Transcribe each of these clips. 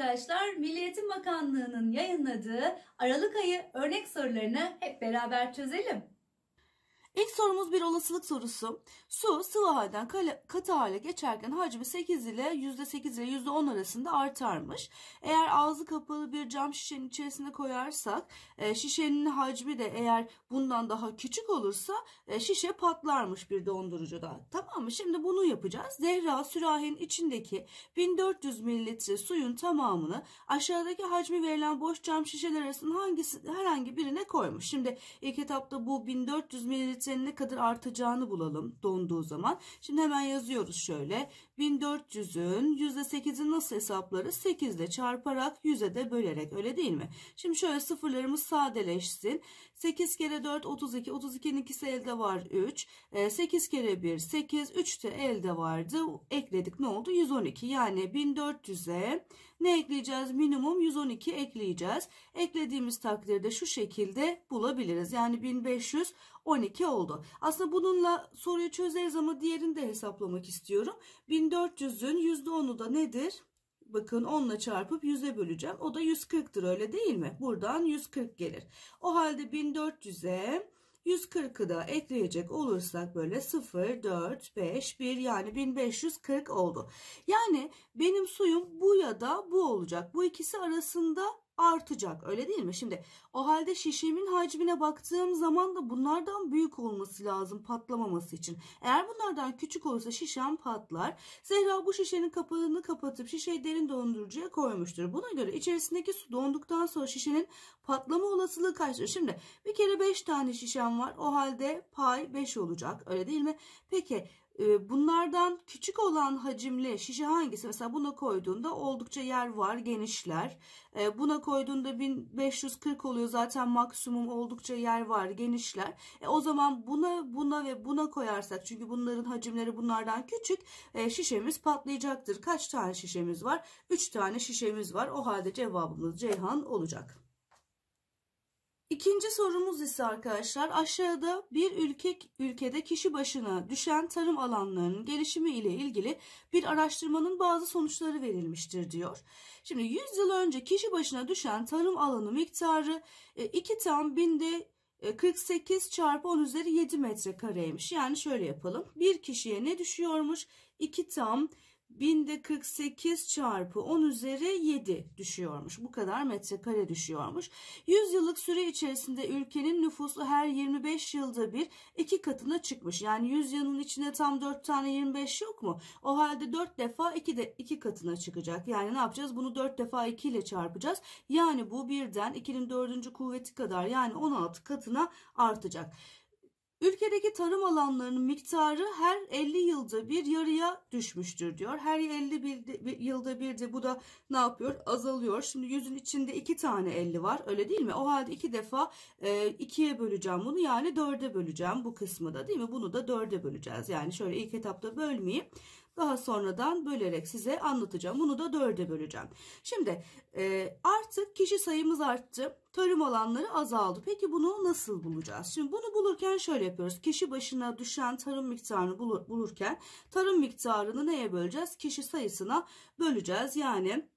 arkadaşlar Milli Eğitim Bakanlığı'nın yayınladığı Aralık ayı örnek sorularını hep beraber çözelim. İlk sorumuz bir olasılık sorusu. Su sıvı halden katı hale geçerken hacmi 8 ile %8 ile %10 arasında artarmış. Eğer ağzı kapalı bir cam şişenin içerisine koyarsak e, şişenin hacmi de eğer bundan daha küçük olursa e, şişe patlarmış bir dondurucuda. Tamam mı? Şimdi bunu yapacağız. Zehra sürahinin içindeki 1400 mililitre suyun tamamını aşağıdaki hacmi verilen boş cam şişeler arasında hangisi, herhangi birine koymuş. Şimdi ilk etapta bu 1400 mililitre derecenin ne kadar artacağını bulalım donduğu zaman. Şimdi hemen yazıyoruz şöyle. 1400'ün %8'i nasıl hesapları? 8 ile çarparak 100'e de bölerek öyle değil mi? Şimdi şöyle sıfırlarımız sadeleşsin. 8 kere 4 32. 32'nin ikisi elde var 3. 8 ee, kere 1 8. 3 de elde vardı. Ekledik ne oldu? 112 yani 1400'e ne ekleyeceğiz? Minimum 112 ekleyeceğiz. Eklediğimiz takdirde şu şekilde bulabiliriz. Yani 1512 oldu. Aslında bununla soruyu çözeriz ama diğerini de hesaplamak istiyorum. 1400'ün %10'u da nedir? bakın 10 ile çarpıp 100'e böleceğim. O da 140'tır öyle değil mi? Buradan 140 gelir. O halde 1400'e 140'ı da ekleyecek olursak böyle 0, 4, 5, 1 yani 1540 oldu. Yani benim suyum bu ya da bu olacak. Bu ikisi arasında artacak öyle değil mi? Şimdi o halde şişemin hacmine baktığım zaman da bunlardan büyük olması lazım patlamaması için. Eğer bunlardan küçük olursa şişem patlar. Zehra bu şişenin kapağını kapatıp şişeyi derin dondurucuya koymuştur. Buna göre içerisindeki su donduktan sonra şişenin patlama olasılığı kaçtır? Şimdi bir kere 5 tane şişem var o halde pay 5 olacak öyle değil mi? Peki ee, bunlardan küçük olan hacimli şişe hangisi? Mesela buna koyduğunda oldukça yer var, genişler. Ee, buna koyduğunda 1540 oluyor zaten maksimum oldukça yer var, genişler. E, o zaman buna, buna ve buna koyarsak çünkü bunların hacimleri bunlardan küçük e, şişemiz patlayacaktır. Kaç tane şişemiz var? 3 tane şişemiz var. O halde cevabımız Ceyhan olacak. İkinci sorumuz ise arkadaşlar aşağıda bir ülke ülkede kişi başına düşen tarım alanlarının gelişimi ile ilgili bir araştırmanın bazı sonuçları verilmiştir diyor. Şimdi 100 yıl önce kişi başına düşen tarım alanı miktarı 2 e, tam binde 48 e, çarpı 10 üzeri 7 metrekareymiş. Yani şöyle yapalım. Bir kişiye ne düşüyormuş? 2 tam binde 48 çarpı 10 üzeri 7 düşüyormuş. Bu kadar metrekare düşüyormuş. 100 yıllık süre içerisinde ülkenin nüfusu her 25 yılda bir iki katına çıkmış. Yani 100 yılın içinde tam 4 tane 25 yok mu? O halde 4 defa 2 de iki katına çıkacak. Yani ne yapacağız? Bunu 4 defa 2 ile çarpacağız. Yani bu birden 2'nin 4. kuvveti kadar yani 16 katına artacak. Ülkedeki tarım alanlarının miktarı her 50 yılda bir yarıya düşmüştür diyor. Her 50 bir, yılda bir de bu da ne yapıyor? Azalıyor. Şimdi yüzün içinde iki tane 50 var öyle değil mi? O halde iki defa e, ikiye böleceğim bunu yani dörde böleceğim bu kısmı da değil mi? Bunu da dörde böleceğiz. Yani şöyle ilk etapta bölmeyeyim. Daha sonradan bölerek size anlatacağım. Bunu da dörde böleceğim. Şimdi e, artık kişi sayımız arttı. Tarım alanları azaldı. Peki bunu nasıl bulacağız? Şimdi bunu bulurken şöyle yapıyoruz. Kişi başına düşen tarım miktarını bulur, bulurken tarım miktarını neye böleceğiz? Kişi sayısına böleceğiz. Yani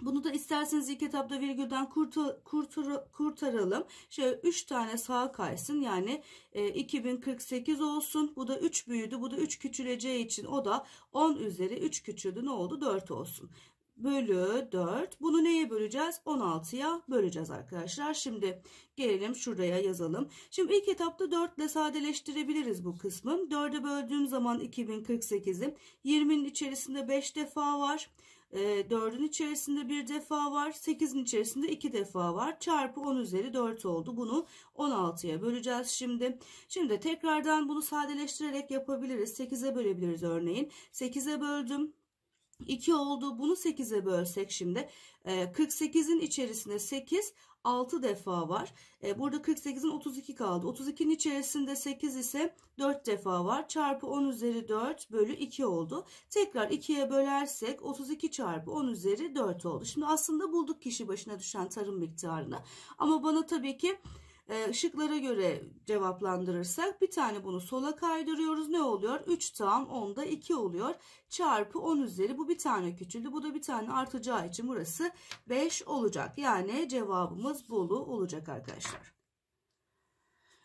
bunu da isterseniz ilk etapta virgülden kurtar, kurtar, kurtaralım. Şöyle 3 tane sağ kaysın. Yani e, 2048 olsun. Bu da 3 büyüdü. Bu da 3 küçüleceği için o da 10 üzeri 3 küçüldü. Ne oldu? 4 olsun. Bölü 4. Bunu neye böleceğiz? 16'ya böleceğiz arkadaşlar. Şimdi gelelim şuraya yazalım. Şimdi ilk etapta 4 ile sadeleştirebiliriz bu kısmı. 4'e böldüğüm zaman 2048'i 20'nin içerisinde 5 defa var. 4'ün ee, içerisinde bir defa var. 8'in içerisinde 2 defa var. Çarpı 10 üzeri 4 oldu. Bunu 16'ya böleceğiz şimdi. Şimdi tekrardan bunu sadeleştirerek yapabiliriz. 8'e bölebiliriz örneğin. 8'e böldüm. 2 oldu. Bunu 8'e bölsek şimdi 48'in ee, içerisinde 8 6 defa var. Ee, burada 48'in 32 kaldı. 32'nin içerisinde 8 ise 4 defa var. Çarpı 10 üzeri 4 bölü 2 oldu. Tekrar 2'ye bölersek 32 çarpı 10 üzeri 4 oldu. Şimdi aslında bulduk kişi başına düşen tarım miktarını. Ama bana tabii ki ee, ışıklara göre cevaplandırırsak bir tane bunu sola kaydırıyoruz. Ne oluyor? 3 tam 10'da 2 oluyor. Çarpı 10 üzeri bu bir tane küçüldü. Bu da bir tane artacağı için burası 5 olacak. Yani cevabımız Bolu olacak arkadaşlar.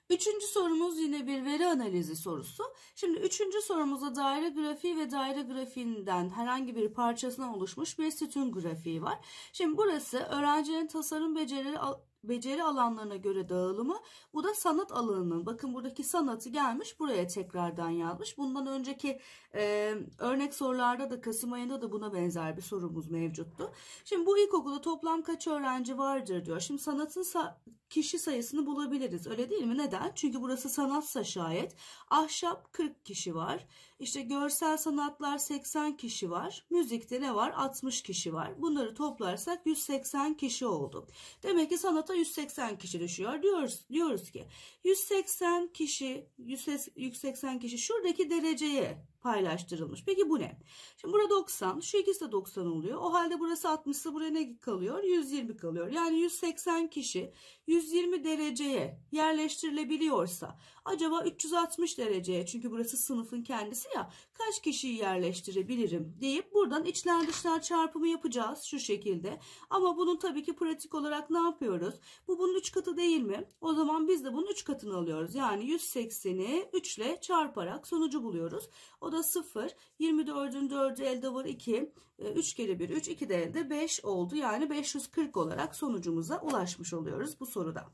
Üçüncü sorumuz yine bir veri analizi sorusu. Şimdi üçüncü sorumuzda daire grafiği ve daire grafiğinden herhangi bir parçasına oluşmuş bir sütun grafiği var. Şimdi burası öğrencinin tasarım becerileri beceri alanlarına göre dağılımı. Bu da sanat alanının. Bakın buradaki sanatı gelmiş buraya tekrardan yazmış. Bundan önceki e, örnek sorularda da Kasım ayında da buna benzer bir sorumuz mevcuttu. Şimdi bu ilkokulda toplam kaç öğrenci vardır diyor. Şimdi sanatın sa kişi sayısını bulabiliriz. Öyle değil mi? Neden? Çünkü burası sanatsa şayet. Ahşap 40 kişi var. İşte görsel sanatlar 80 kişi var. Müzikte ne var? 60 kişi var. Bunları toplarsak 180 kişi oldu. Demek ki sanat sınıfta 180 kişi düşüyor. Diyoruz, diyoruz ki 180 kişi 180 kişi şuradaki dereceye paylaştırılmış. Peki bu ne? Şimdi burada 90 şu ikisi de 90 oluyor. O halde burası 60'sı buraya ne kalıyor? 120 kalıyor. Yani 180 kişi 120 dereceye yerleştirilebiliyorsa Acaba 360 dereceye çünkü burası sınıfın kendisi ya kaç kişiyi yerleştirebilirim deyip buradan içler dışlar çarpımı yapacağız şu şekilde. Ama bunun tabii ki pratik olarak ne yapıyoruz? Bu bunun 3 katı değil mi? O zaman biz de bunun 3 katını alıyoruz. Yani 180'i 3 ile çarparak sonucu buluyoruz. O da 0. 24'ün 4'ü elde var 2. 3 kere 1 3 2 de elde 5 oldu. Yani 540 olarak sonucumuza ulaşmış oluyoruz bu soruda.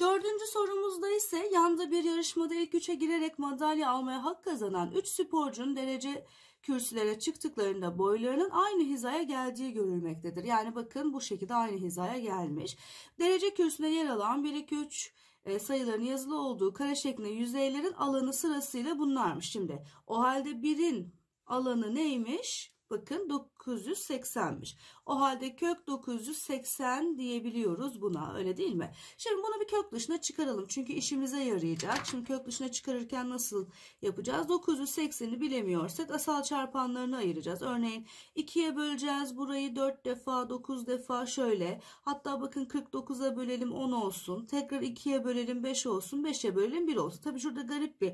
Dördüncü sorumuzda ise yanda bir yarışmada ilk üçe girerek madalya almaya hak kazanan 3 sporcunun derece kürsülere çıktıklarında boylarının aynı hizaya geldiği görülmektedir. Yani bakın bu şekilde aynı hizaya gelmiş. Derece kürsüne yer alan 1, 2, 3 sayıların yazılı olduğu kare şeklinde yüzeylerin alanı sırasıyla bunlarmış. Şimdi o halde birin alanı neymiş? Bakın 980'miş. O halde kök 980 diyebiliyoruz buna öyle değil mi? Şimdi bunu bir kök dışına çıkaralım. Çünkü işimize yarayacak. Şimdi kök dışına çıkarırken nasıl yapacağız? 980'i bilemiyorsak asal çarpanlarını ayıracağız. Örneğin 2'ye böleceğiz burayı 4 defa 9 defa şöyle. Hatta bakın 49'a bölelim 10 olsun. Tekrar 2'ye bölelim 5 olsun. 5'e bölelim 1 olsun. Tabi şurada garip bir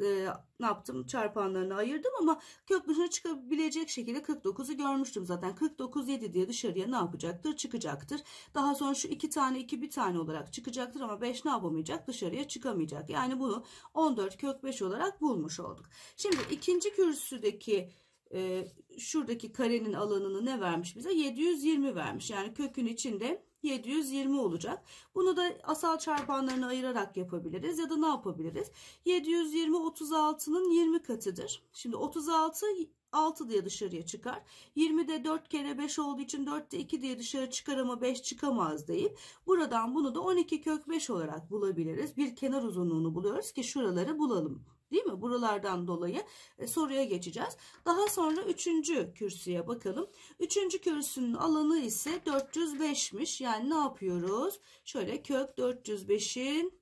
e, ne yaptım çarpanlarını ayırdım ama kök dışına çıkabilecek şekilde 49 49'u görmüştüm zaten. 49 7 diye dışarıya ne yapacaktır? Çıkacaktır. Daha sonra şu iki tane iki bir tane olarak çıkacaktır ama 5 ne yapamayacak? Dışarıya çıkamayacak. Yani bunu 14 kök 5 olarak bulmuş olduk. Şimdi ikinci kürsüdeki e, şuradaki karenin alanını ne vermiş bize? 720 vermiş. Yani kökün içinde 720 olacak. Bunu da asal çarpanlarını ayırarak yapabiliriz ya da ne yapabiliriz? 720 36'nın 20 katıdır. Şimdi 36 6 diye dışarıya çıkar. 20'de 4 kere 5 olduğu için 4'te 2 diye dışarı çıkar ama 5 çıkamaz deyip buradan bunu da 12 kök 5 olarak bulabiliriz. Bir kenar uzunluğunu buluyoruz ki şuraları bulalım. Değil mi? Buralardan dolayı e, soruya geçeceğiz. Daha sonra üçüncü kürsüye bakalım. Üçüncü kürsünün alanı ise 405'miş. Yani ne yapıyoruz? Şöyle kök 405'in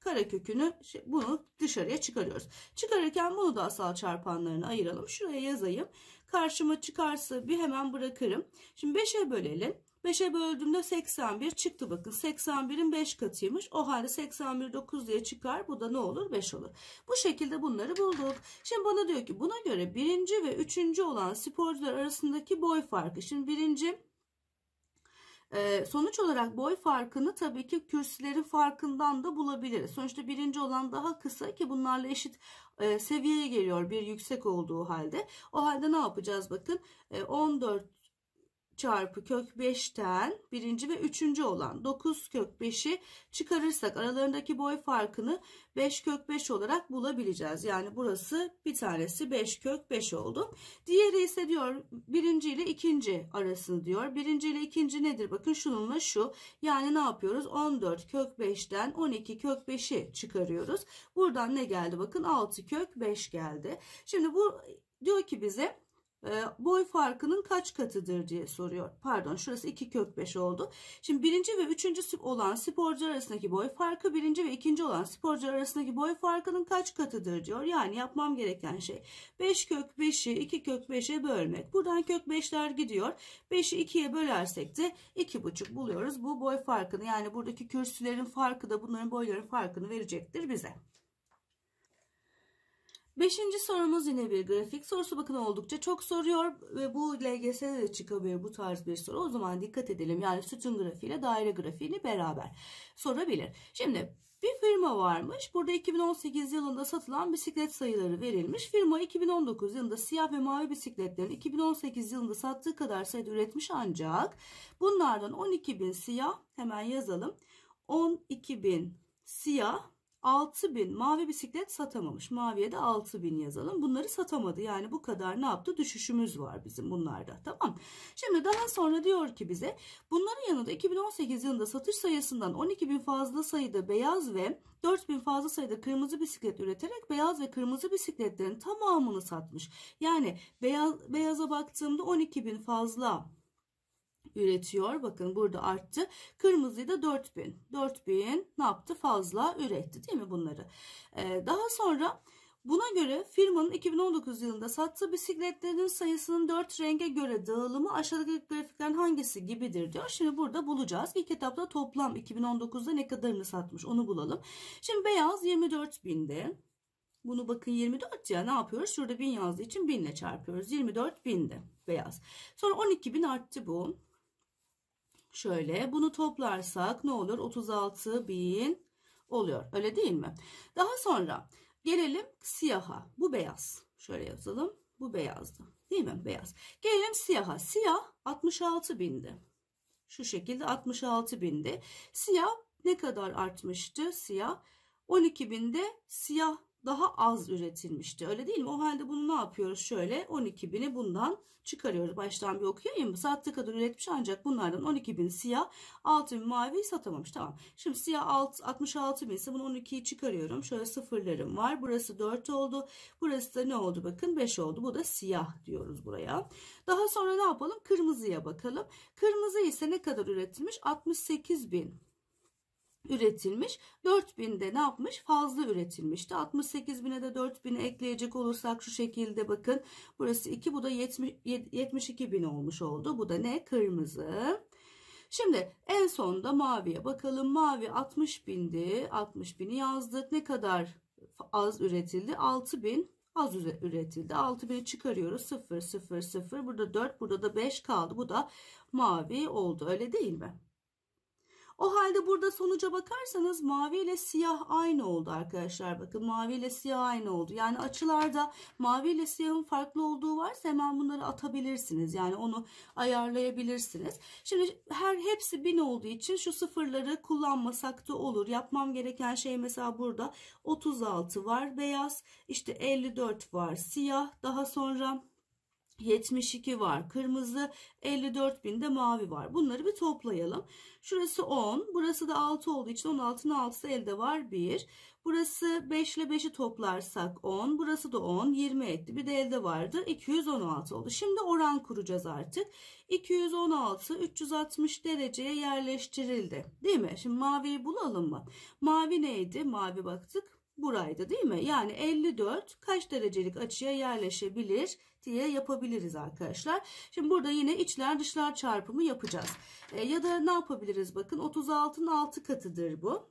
kare kökünü şey, bunu dışarıya çıkarıyoruz. Çıkarırken bunu da asal çarpanlarını ayıralım. Şuraya yazayım. Karşıma çıkarsa bir hemen bırakırım. Şimdi 5'e bölelim. 5'e böldüğümde 81 çıktı bakın. 81'in 5 katıymış. O halde 81 9 diye çıkar. Bu da ne olur? 5 olur. Bu şekilde bunları bulduk. Şimdi bana diyor ki buna göre birinci ve üçüncü olan sporcular arasındaki boy farkı. Şimdi birinci sonuç olarak boy farkını tabii ki kürsülerin farkından da bulabiliriz. Sonuçta birinci olan daha kısa ki bunlarla eşit seviyeye geliyor bir yüksek olduğu halde. O halde ne yapacağız bakın 14 çarpı kök 5'ten birinci ve üçüncü olan 9 kök 5'i çıkarırsak aralarındaki boy farkını 5 kök 5 olarak bulabileceğiz. Yani burası bir tanesi 5 kök 5 oldu. Diğeri ise diyor birinci ile ikinci arasını diyor. Birinci ile ikinci nedir? Bakın şununla şu. Yani ne yapıyoruz? 14 kök 5'ten 12 kök 5'i çıkarıyoruz. Buradan ne geldi? Bakın 6 kök 5 geldi. Şimdi bu diyor ki bize ee, boy farkının kaç katıdır diye soruyor. Pardon şurası 2 kök 5 oldu. Şimdi birinci ve üçüncü olan sporcu arasındaki boy farkı birinci ve ikinci olan sporcu arasındaki boy farkının kaç katıdır diyor. Yani yapmam gereken şey 5 kök 5'i 2 kök 5'e bölmek. Buradan kök 5'ler gidiyor. 5'i 2'ye bölersek de 2,5 buluyoruz. Bu boy farkını yani buradaki kürsülerin farkı da bunların boyların farkını verecektir bize. Beşinci sorumuz yine bir grafik sorusu. Bakın oldukça çok soruyor ve bu LGS'de de çıkabilir bu tarz bir soru. O zaman dikkat edelim. Yani sütun grafiği ile daire grafiğini beraber sorabilir. Şimdi bir firma varmış. Burada 2018 yılında satılan bisiklet sayıları verilmiş. Firma 2019 yılında siyah ve mavi bisikletlerin 2018 yılında sattığı kadar sayıda üretmiş ancak bunlardan 12.000 siyah hemen yazalım. 12.000 siyah 6000 mavi bisiklet satamamış. Maviye de 6000 yazalım. Bunları satamadı. Yani bu kadar ne yaptı? Düşüşümüz var bizim bunlarda. Tamam. Şimdi daha sonra diyor ki bize bunların yanında 2018 yılında satış sayısından 12000 fazla sayıda beyaz ve 4000 fazla sayıda kırmızı bisiklet üreterek beyaz ve kırmızı bisikletlerin tamamını satmış. Yani beyaz beyaza baktığımda 12000 fazla üretiyor. Bakın burada arttı. Kırmızıyı da 4000. 4000 ne yaptı? Fazla üretti değil mi bunları? Ee, daha sonra Buna göre firmanın 2019 yılında sattığı bisikletlerin sayısının 4 renge göre dağılımı aşağıdaki grafiklerin hangisi gibidir diyor. Şimdi burada bulacağız. İlk etapta toplam 2019'da ne kadarını satmış onu bulalım. Şimdi beyaz 24 Bunu bakın 24 ya ne yapıyoruz? Şurada 1000 yazdığı için 1000 ile çarpıyoruz. 24 binde beyaz. Sonra 12 bin arttı bu. Şöyle bunu toplarsak ne olur? 36 bin oluyor. Öyle değil mi? Daha sonra gelelim siyaha. Bu beyaz. Şöyle yazalım. Bu beyazdı. Değil mi? Beyaz. Gelelim siyaha. Siyah 66 bindi. Şu şekilde 66 bindi. Siyah ne kadar artmıştı? Siyah 12 binde siyah daha az üretilmişti. Öyle değil mi? O halde bunu ne yapıyoruz? Şöyle 12 bini bundan çıkarıyoruz. Baştan bir okuyayım. Sattığı kadar üretmiş ancak bunlardan 12 bin siyah, 6 bin mavi satamamış. Tamam. Şimdi siyah 6, 66 bin ise bunu 12'yi çıkarıyorum. Şöyle sıfırlarım var. Burası 4 oldu. Burası da ne oldu? Bakın 5 oldu. Bu da siyah diyoruz buraya. Daha sonra ne yapalım? Kırmızıya bakalım. Kırmızı ise ne kadar üretilmiş? 68 bin üretilmiş. 4000'de ne yapmış? Fazla üretilmişti. 68.000'e de 4000'e ekleyecek olursak şu şekilde bakın. Burası 2 bu da 72.000 olmuş oldu. Bu da ne? Kırmızı. Şimdi en son da maviye bakalım. Mavi 60 bindi. 60 bini yazdık. Ne kadar az üretildi? 6000 az üretildi. 6 çıkarıyoruz. 0, 0, 0. Burada 4, burada da 5 kaldı. Bu da mavi oldu. Öyle değil mi? O halde burada sonuca bakarsanız mavi ile siyah aynı oldu arkadaşlar. Bakın mavi ile siyah aynı oldu. Yani açılarda mavi ile siyahın farklı olduğu varsa hemen bunları atabilirsiniz. Yani onu ayarlayabilirsiniz. Şimdi her hepsi bin olduğu için şu sıfırları kullanmasak da olur. Yapmam gereken şey mesela burada 36 var beyaz. işte 54 var siyah. Daha sonra 72 var. Kırmızı 54 binde mavi var. Bunları bir toplayalım. Şurası 10. Burası da 6 olduğu için 16'nın 6'sı elde var 1. Burası 5 ile 5'i toplarsak 10. Burası da 10. 20 etti. Bir de elde vardı. 216 oldu. Şimdi oran kuracağız artık. 216 360 dereceye yerleştirildi. Değil mi? Şimdi maviyi bulalım mı? Mavi neydi? Mavi baktık buraydı değil mi? Yani 54 kaç derecelik açıya yerleşebilir diye yapabiliriz arkadaşlar. Şimdi burada yine içler dışlar çarpımı yapacağız. E, ya da ne yapabiliriz bakın 36'nın 6 katıdır bu.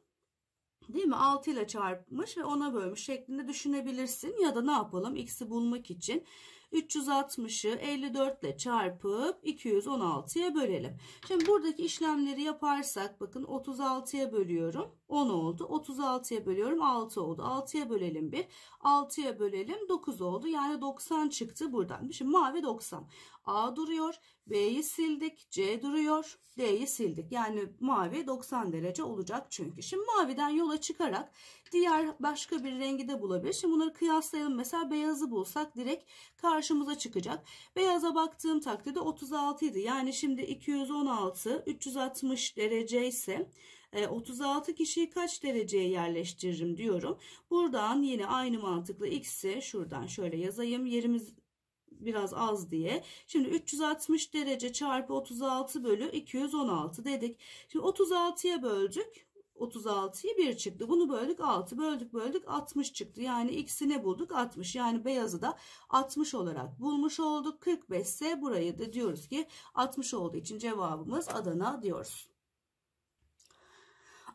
Değil mi? 6 ile çarpmış ve 10'a bölmüş şeklinde düşünebilirsin. Ya da ne yapalım? X'i bulmak için 360'ı 54 ile çarpıp 216'ya bölelim. Şimdi buradaki işlemleri yaparsak bakın 36'ya bölüyorum. 10 oldu. 36'ya bölüyorum 6 oldu. 6'ya bölelim 1. 6'ya bölelim 9 oldu. Yani 90 çıktı buradan. Şimdi mavi 90. A duruyor. B'yi sildik. C duruyor. D'yi sildik. Yani mavi 90 derece olacak çünkü. Şimdi maviden yola çıkarak diğer başka bir rengi de bulabilir. Şimdi bunları kıyaslayalım. Mesela beyazı bulsak direkt karşımıza çıkacak. Beyaza baktığım takdirde 36 idi. Yani şimdi 216 360 derece ise 36 ee, kişiyi kaç dereceye yerleştiririm diyorum. Buradan yine aynı mantıklı x'i şuradan şöyle yazayım. Yerimiz biraz az diye. Şimdi 360 derece çarpı 36 bölü 216 dedik. Şimdi 36'ya böldük. 36'yı 1 çıktı. Bunu böldük 6 böldük böldük 60 çıktı. Yani x'i ne bulduk 60. Yani beyazı da 60 olarak bulmuş olduk. 45 ise burayı da diyoruz ki 60 olduğu için cevabımız Adana diyoruz.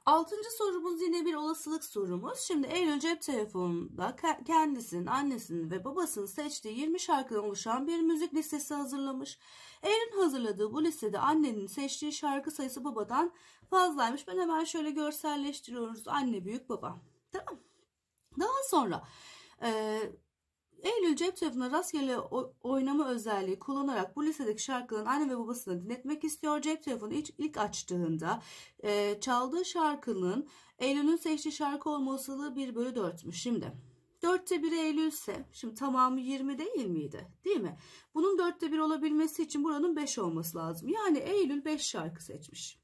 Altıncı sorumuz yine bir olasılık sorumuz. Şimdi Eylül cep telefonunda kendisinin, annesinin ve babasının seçtiği 20 şarkıdan oluşan bir müzik listesi hazırlamış. Eylül'ün hazırladığı bu listede annenin seçtiği şarkı sayısı babadan fazlaymış. Ben hemen şöyle görselleştiriyoruz. Anne büyük baba. Tamam. Daha sonra e, Eylül cep telefonuna rastgele oynama özelliği kullanarak bu lisedeki şarkıların anne ve babasını dinletmek istiyor. Cep telefonu ilk, açtığında e, çaldığı şarkının Eylül'ün seçtiği şarkı olma olasılığı 1 bölü 4'müş. Şimdi 4'te 1 Eylül ise şimdi tamamı 20 değil miydi? Değil mi? Bunun 4'te 1 olabilmesi için buranın 5 olması lazım. Yani Eylül 5 şarkı seçmiş.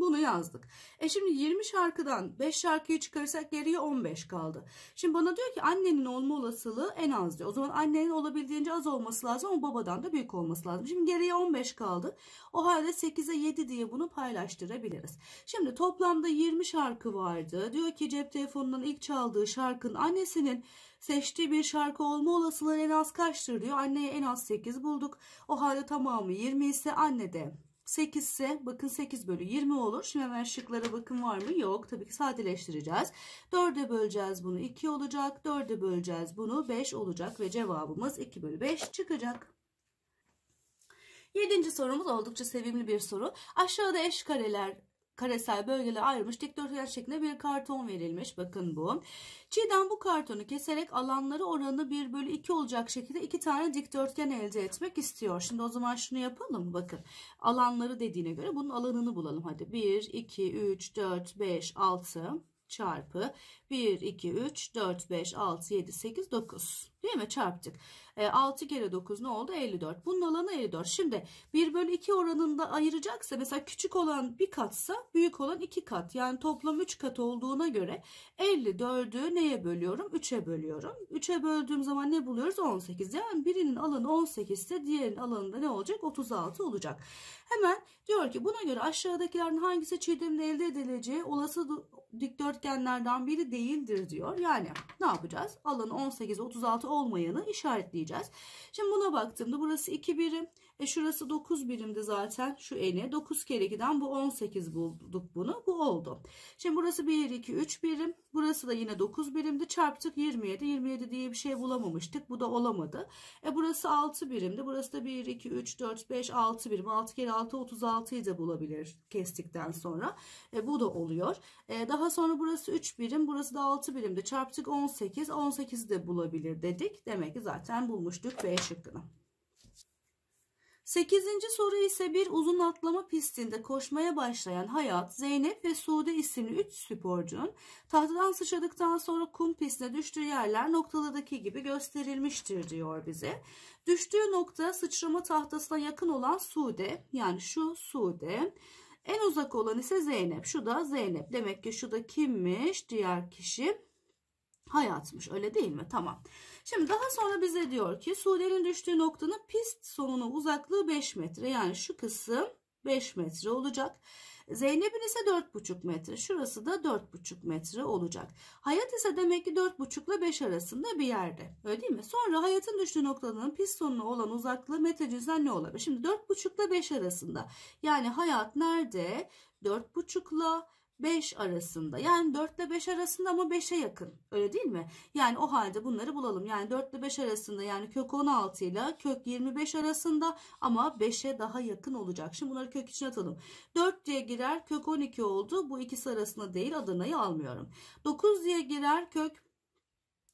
Bunu yazdık. E şimdi 20 şarkıdan 5 şarkıyı çıkarırsak geriye 15 kaldı. Şimdi bana diyor ki annenin olma olasılığı en az diyor. O zaman annenin olabildiğince az olması lazım ama babadan da büyük olması lazım. Şimdi geriye 15 kaldı. O halde 8'e 7 diye bunu paylaştırabiliriz. Şimdi toplamda 20 şarkı vardı. Diyor ki cep telefonundan ilk çaldığı şarkının annesinin seçtiği bir şarkı olma olasılığı en az kaçtır diyor. Anneye en az 8 bulduk. O halde tamamı 20 ise anne de 8 ise bakın 8 bölü 20 olur. Şimdi hemen şıklara bakın var mı? Yok. Tabii ki sadeleştireceğiz. 4'e böleceğiz bunu 2 olacak. 4'e böleceğiz bunu 5 olacak ve cevabımız 2 bölü 5 çıkacak. Yedinci sorumuz oldukça sevimli bir soru. Aşağıda eş kareler karesel bölgeler ayrılmış dikdörtgen şeklinde bir karton verilmiş. Bakın bu. Çiğdem bu kartonu keserek alanları oranı 1 bölü 2 olacak şekilde iki tane dikdörtgen elde etmek istiyor. Şimdi o zaman şunu yapalım. Bakın alanları dediğine göre bunun alanını bulalım. Hadi 1, 2, 3, 4, 5, 6 çarpı 1, 2, 3, 4, 5, 6, 7, 8, 9. Değil mi? Çarptık. E, 6 kere 9 ne oldu? 54. Bunun alanı 54. Şimdi 1 bölü 2 oranında ayıracaksa mesela küçük olan bir katsa büyük olan 2 kat. Yani toplam 3 kat olduğuna göre 54'ü neye bölüyorum? 3'e bölüyorum. 3'e böldüğüm zaman ne buluyoruz? 18. Yani birinin alanı 18 ise diğerinin alanında ne olacak? 36 olacak. Hemen diyor ki buna göre aşağıdakilerin hangisi çiğdemle elde edileceği olası dikdörtgenlerden biri değil değildir diyor. Yani ne yapacağız? Alanı 18, 36 olmayanı işaretleyeceğiz. Şimdi buna baktığımda burası 2 birim. E şurası 9 birimdi zaten şu eni. 9 kere 2'den bu 18 bulduk bunu. Bu oldu. Şimdi burası 1, 2, 3 birim. Burası da yine 9 birimdi. Çarptık 27. 27 diye bir şey bulamamıştık. Bu da olamadı. E burası 6 birimdi. Burası da 1, 2, 3, 4, 5, 6 birim. 6 kere 6, 36'yı da bulabilir kestikten sonra. E bu da oluyor. E daha sonra burası 3 birim. Burası da 6 birimdi. Çarptık 18. 18'i de bulabilir dedik. Demek ki zaten bulmuştuk B şıkkını. Sekizinci soru ise bir uzun atlama pistinde koşmaya başlayan Hayat, Zeynep ve Sude isimli 3 sporcunun tahtadan sıçradıktan sonra kum pistine düştüğü yerler noktaladaki gibi gösterilmiştir diyor bize. Düştüğü nokta sıçrama tahtasına yakın olan Sude yani şu Sude. En uzak olan ise Zeynep. Şu da Zeynep. Demek ki şu da kimmiş? Diğer kişi hayatmış öyle değil mi? Tamam. Şimdi daha sonra bize diyor ki Sude'nin düştüğü noktanın pist sonuna uzaklığı 5 metre. Yani şu kısım 5 metre olacak. Zeynep'in ise 4,5 metre. Şurası da 4,5 metre olacak. Hayat ise demek ki 4,5 ile 5 arasında bir yerde. Öyle değil mi? Sonra hayatın düştüğü noktanın pist sonuna olan uzaklığı metre cüzden ne olabilir? Şimdi 4,5 ile 5 arasında. Yani hayat nerede? 4,5 ile 5 arasında. Yani 4 ile 5 arasında ama 5'e yakın. Öyle değil mi? Yani o halde bunları bulalım. Yani 4 ile 5 arasında yani kök 16 ile kök 25 arasında ama 5'e daha yakın olacak. Şimdi bunları kök için atalım. 4 diye girer kök 12 oldu. Bu ikisi arasında değil Adana'yı almıyorum. 9 diye girer kök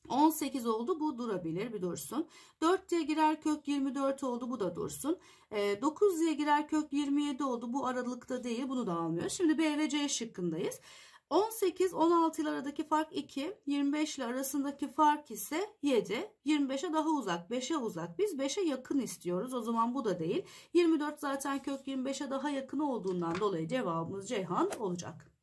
18 oldu bu durabilir bir dursun. 4 diye girer kök 24 oldu bu da dursun. E, 9 diye girer kök 27 oldu bu aralıkta değil bunu da almıyoruz. Şimdi B ve C şıkkındayız. 18 16 ile aradaki fark 2 25 ile arasındaki fark ise 7 25'e daha uzak 5'e uzak biz 5'e yakın istiyoruz o zaman bu da değil 24 zaten kök 25'e daha yakın olduğundan dolayı cevabımız Ceyhan olacak.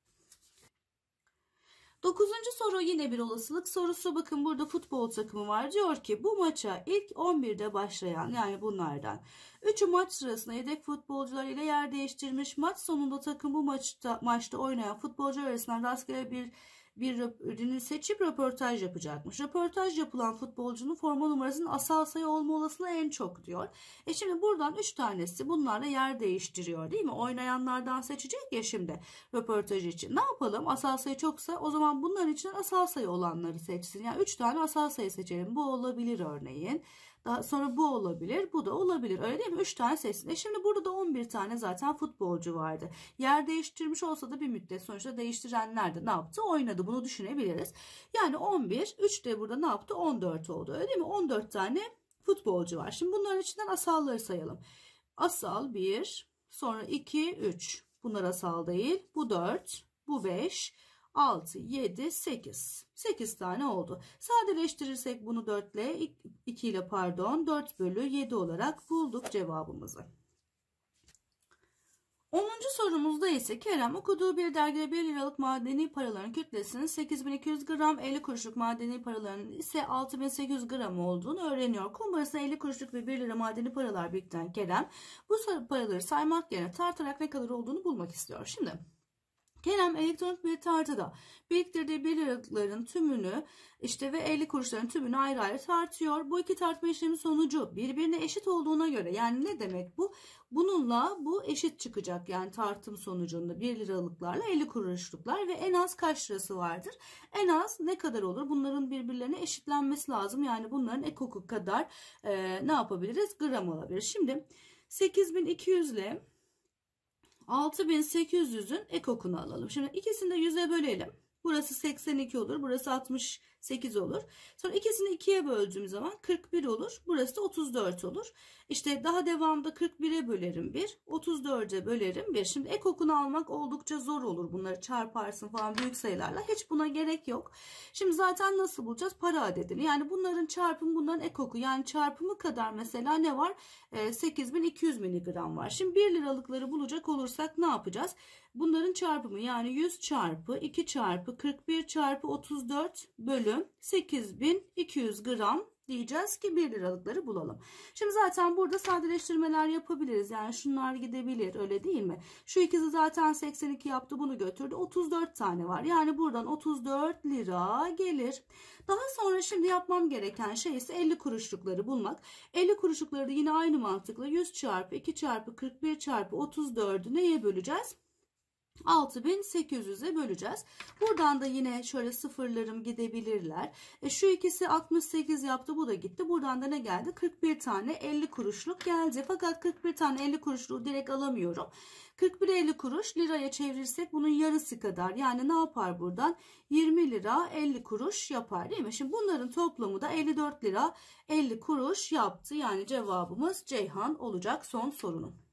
Dokuzuncu soru yine bir olasılık sorusu. Bakın burada futbol takımı var. Diyor ki bu maça ilk 11'de başlayan yani bunlardan. Üçü maç sırasında yedek futbolcular ile yer değiştirmiş. Maç sonunda takım bu maçta, maçta oynayan futbolcular arasında rastgele bir bir birini seçip röportaj yapacakmış. Röportaj yapılan futbolcunun forma numarasının asal sayı olma olasılığı en çok diyor. E şimdi buradan 3 tanesi bunlarla yer değiştiriyor değil mi? Oynayanlardan seçecek ya şimdi röportaj için. Ne yapalım? Asal sayı çoksa o zaman bunların içinden asal sayı olanları seçsin. Yani 3 tane asal sayı seçelim. Bu olabilir örneğin. Daha sonra bu olabilir, bu da olabilir. Öyle değil mi? 3 tane sesinde. Şimdi burada da 11 tane zaten futbolcu vardı. Yer değiştirmiş olsa da bir müddet sonuçta değiştirenler de ne yaptı? Oynadı. Bunu düşünebiliriz. Yani 11, 3 de burada ne yaptı? 14 oldu. Öyle değil mi? 14 tane futbolcu var. Şimdi bunların içinden asalları sayalım. Asal 1, sonra 2, 3. Bunlar asal değil. Bu 4, bu 5, 6, 7, 8. 8 tane oldu. Sadeleştirirsek bunu 4 ile 2 ile pardon 4 bölü 7 olarak bulduk cevabımızı. 10. sorumuzda ise Kerem okuduğu bir dergide 1 liralık madeni paraların kütlesinin 8200 gram 50 kuruşluk madeni paraların ise 6800 gram olduğunu öğreniyor. Kumbarasına 50 kuruşluk ve 1 lira madeni paralar biriktiren Kerem bu paraları saymak yerine tartarak ne kadar olduğunu bulmak istiyor. Şimdi Kerem elektronik bir tartıda biriktirdiği bir liralıkların tümünü işte ve 50 kuruşların tümünü ayrı ayrı tartıyor. Bu iki tartma işlemi sonucu birbirine eşit olduğuna göre yani ne demek bu? Bununla bu eşit çıkacak yani tartım sonucunda 1 liralıklarla 50 kuruşluklar ve en az kaç lirası vardır? En az ne kadar olur? Bunların birbirlerine eşitlenmesi lazım. Yani bunların ekoku kadar e, ne yapabiliriz? Gram olabilir. Şimdi 8200 ile 6800'ün ekokunu alalım. Şimdi ikisini de yüze bölelim. Burası 82 olur. Burası 60 8 olur. Sonra ikisini 2'ye böldüğüm zaman 41 olur. Burası da 34 olur. İşte daha devamda 41'e bölerim 1. 34'e bölerim 1. Şimdi ek okunu almak oldukça zor olur. Bunları çarparsın falan büyük sayılarla. Hiç buna gerek yok. Şimdi zaten nasıl bulacağız? Para adedini. Yani bunların çarpımı bunların ek oku. Yani çarpımı kadar mesela ne var? 8200 e, miligram var. Şimdi 1 liralıkları bulacak olursak ne yapacağız? Bunların çarpımı yani 100 çarpı 2 çarpı 41 çarpı 34 bölü 8200 gram diyeceğiz ki 1 liralıkları bulalım. Şimdi zaten burada sadeleştirmeler yapabiliriz. Yani şunlar gidebilir öyle değil mi? Şu ikisi zaten 82 yaptı bunu götürdü. 34 tane var. Yani buradan 34 lira gelir. Daha sonra şimdi yapmam gereken şey ise 50 kuruşlukları bulmak. 50 kuruşlukları da yine aynı mantıkla 100 çarpı 2 çarpı 41 çarpı 34'ü neye böleceğiz? 6800'e böleceğiz. Buradan da yine şöyle sıfırlarım gidebilirler. E şu ikisi 68 yaptı bu da gitti. Buradan da ne geldi? 41 tane 50 kuruşluk geldi. Fakat 41 tane 50 kuruşluğu direkt alamıyorum. 41 50 kuruş liraya çevirirsek bunun yarısı kadar. Yani ne yapar buradan? 20 lira 50 kuruş yapar değil mi? Şimdi bunların toplamı da 54 lira 50 kuruş yaptı. Yani cevabımız Ceyhan olacak son sorunum.